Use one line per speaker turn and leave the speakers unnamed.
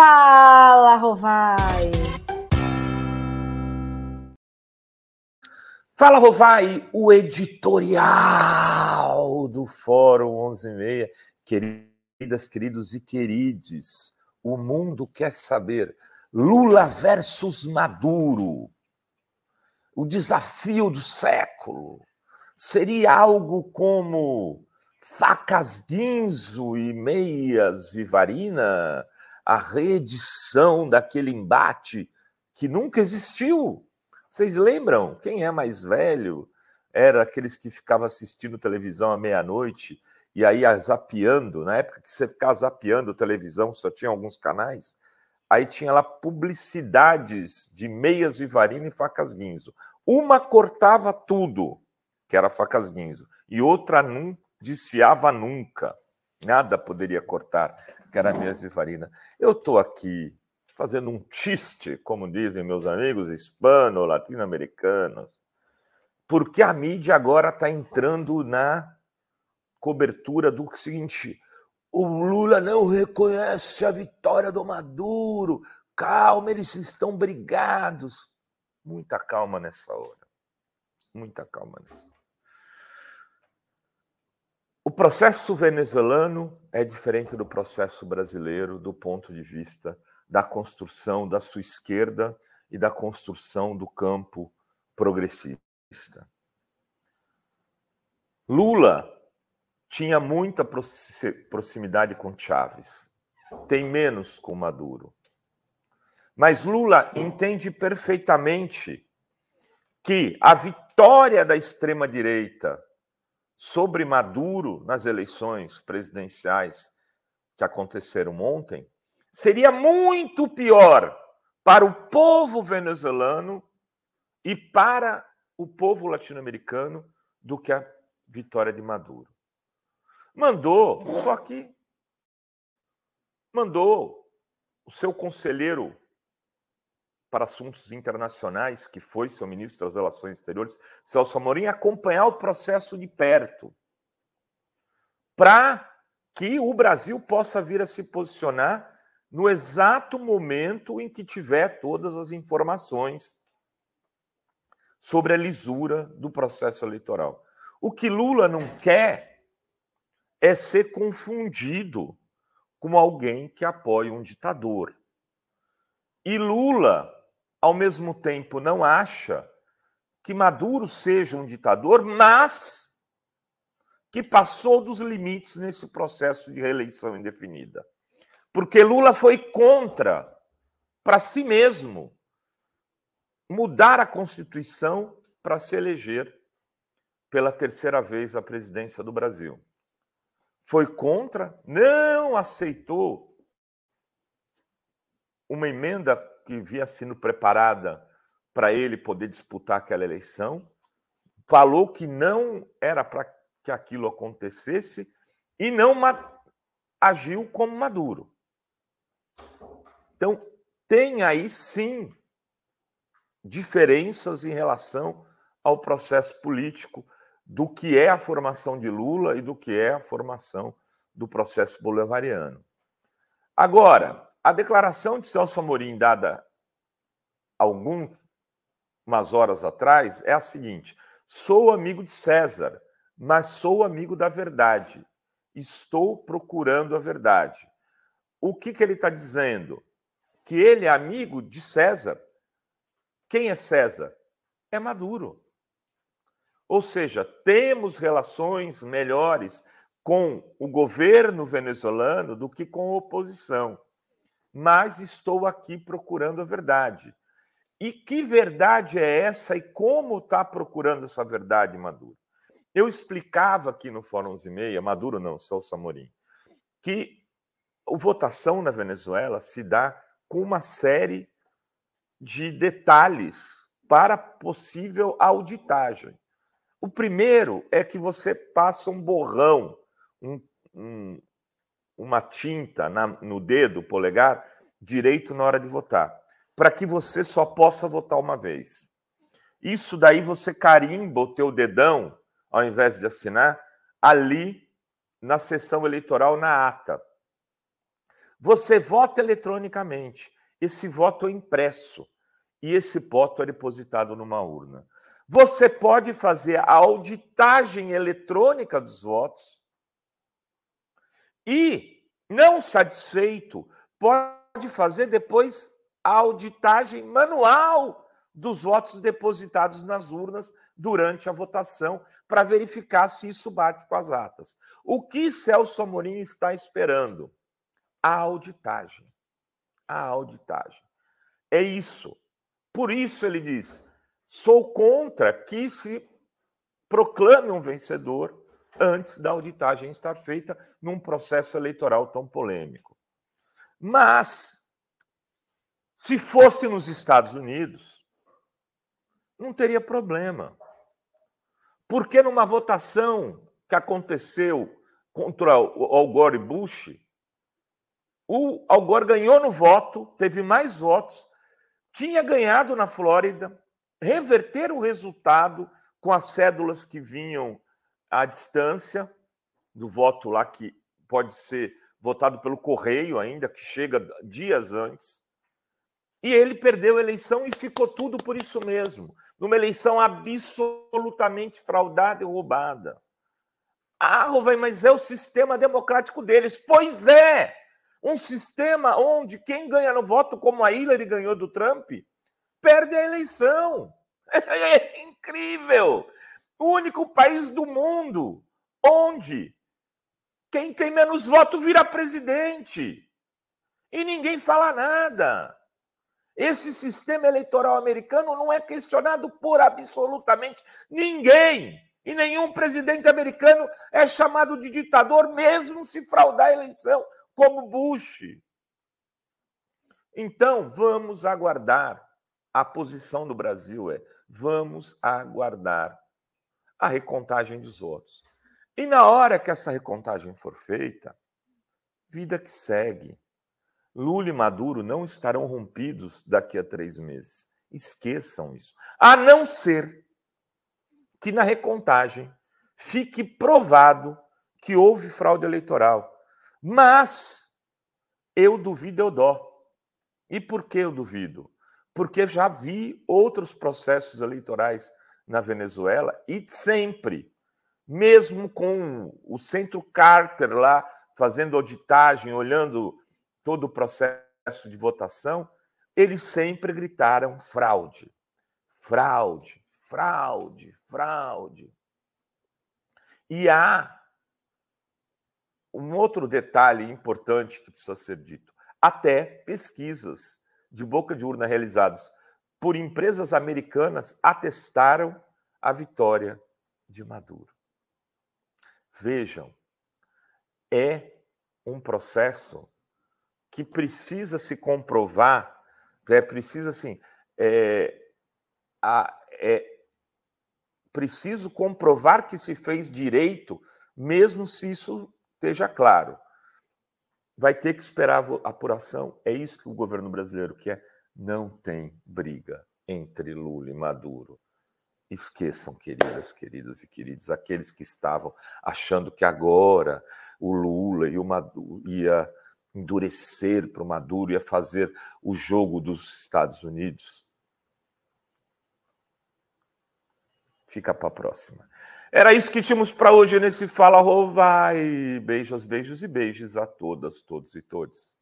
Fala, Rovai! Fala, Rovai, o editorial do Fórum 116. Queridas, queridos e querides, o mundo quer saber. Lula versus Maduro. O desafio do século seria algo como facas guinzo e meias vivarina? a reedição daquele embate que nunca existiu. Vocês lembram? Quem é mais velho era aqueles que ficavam assistindo televisão à meia-noite e aí zapeando. Na época que você ficava zapeando televisão, só tinha alguns canais. Aí tinha lá publicidades de meias Vivarino e facas Guinzo. Uma cortava tudo, que era facas Guinzo, e outra não desfiava nunca. Nada poderia cortar caramês de farina. Eu estou aqui fazendo um chiste, como dizem meus amigos hispano-latino-americanos, porque a mídia agora está entrando na cobertura do seguinte: o Lula não reconhece a vitória do Maduro. Calma, eles estão brigados. Muita calma nessa hora. Muita calma nessa hora. O processo venezuelano é diferente do processo brasileiro do ponto de vista da construção da sua esquerda e da construção do campo progressista. Lula tinha muita proximidade com Chávez, tem menos com Maduro. Mas Lula entende perfeitamente que a vitória da extrema-direita sobre Maduro nas eleições presidenciais que aconteceram ontem seria muito pior para o povo venezuelano e para o povo latino-americano do que a vitória de Maduro. Mandou, só que mandou o seu conselheiro para Assuntos Internacionais, que foi seu ministro das Relações Exteriores, Celso Amorim, acompanhar o processo de perto, para que o Brasil possa vir a se posicionar no exato momento em que tiver todas as informações sobre a lisura do processo eleitoral. O que Lula não quer é ser confundido com alguém que apoia um ditador. E Lula ao mesmo tempo não acha que Maduro seja um ditador, mas que passou dos limites nesse processo de reeleição indefinida. Porque Lula foi contra, para si mesmo, mudar a Constituição para se eleger pela terceira vez à presidência do Brasil. Foi contra, não aceitou uma emenda que via sendo preparada para ele poder disputar aquela eleição, falou que não era para que aquilo acontecesse e não agiu como Maduro. Então, tem aí sim diferenças em relação ao processo político do que é a formação de Lula e do que é a formação do processo bolivariano. Agora, a declaração de Celso Amorim, dada algumas horas atrás, é a seguinte: sou amigo de César, mas sou amigo da verdade. Estou procurando a verdade. O que, que ele está dizendo? Que ele é amigo de César. Quem é César? É Maduro. Ou seja, temos relações melhores com o governo venezuelano do que com a oposição mas estou aqui procurando a verdade. E que verdade é essa e como está procurando essa verdade, Maduro? Eu explicava aqui no Fórum 11 e meia, Maduro não, só o Samorim, que a votação na Venezuela se dá com uma série de detalhes para possível auditagem. O primeiro é que você passa um borrão, um, uma tinta na, no dedo, polegar, direito na hora de votar, para que você só possa votar uma vez. Isso daí você carimba o teu dedão, ao invés de assinar, ali na sessão eleitoral, na ata. Você vota eletronicamente. Esse voto é impresso e esse voto é depositado numa urna. Você pode fazer a auditagem eletrônica dos votos e não satisfeito, pode fazer depois a auditagem manual dos votos depositados nas urnas durante a votação para verificar se isso bate com as atas. O que Celso Amorim está esperando? A auditagem. A auditagem. É isso. Por isso ele diz: sou contra que se proclame um vencedor antes da auditagem estar feita num processo eleitoral tão polêmico. Mas, se fosse nos Estados Unidos, não teria problema. Porque numa votação que aconteceu contra o Al Gore e Bush, o Al Gore ganhou no voto, teve mais votos, tinha ganhado na Flórida, reverter o resultado com as cédulas que vinham a distância do voto lá que pode ser votado pelo correio ainda, que chega dias antes. E ele perdeu a eleição e ficou tudo por isso mesmo, numa eleição absolutamente fraudada e roubada. Ah, mas é o sistema democrático deles. Pois é! Um sistema onde quem ganha no voto, como a Hillary ganhou do Trump, perde a eleição. É incrível! O único país do mundo onde quem tem menos voto vira presidente. E ninguém fala nada. Esse sistema eleitoral americano não é questionado por absolutamente ninguém. E nenhum presidente americano é chamado de ditador, mesmo se fraudar a eleição, como Bush. Então, vamos aguardar. A posição do Brasil é: vamos aguardar a recontagem dos votos E na hora que essa recontagem for feita, vida que segue. Lula e Maduro não estarão rompidos daqui a três meses. Esqueçam isso. A não ser que na recontagem fique provado que houve fraude eleitoral. Mas eu duvido, eu dó. E por que eu duvido? Porque já vi outros processos eleitorais na Venezuela e sempre, mesmo com o centro Carter lá fazendo auditagem, olhando todo o processo de votação, eles sempre gritaram fraude, fraude, fraude, fraude. E há um outro detalhe importante que precisa ser dito: até pesquisas de boca de urna realizadas por empresas americanas atestaram a vitória de Maduro. Vejam, é um processo que precisa se comprovar, é precisa assim, é, a, é preciso comprovar que se fez direito, mesmo se isso esteja claro. Vai ter que esperar a apuração. É isso que o governo brasileiro quer não tem briga entre Lula e Maduro. Esqueçam, queridas, queridos e queridos, aqueles que estavam achando que agora o Lula e o Maduro ia endurecer para o Maduro, ia fazer o jogo dos Estados Unidos. Fica para a próxima. Era isso que tínhamos para hoje nesse Fala Rovai. Beijos, beijos e beijos a todas, todos e todos.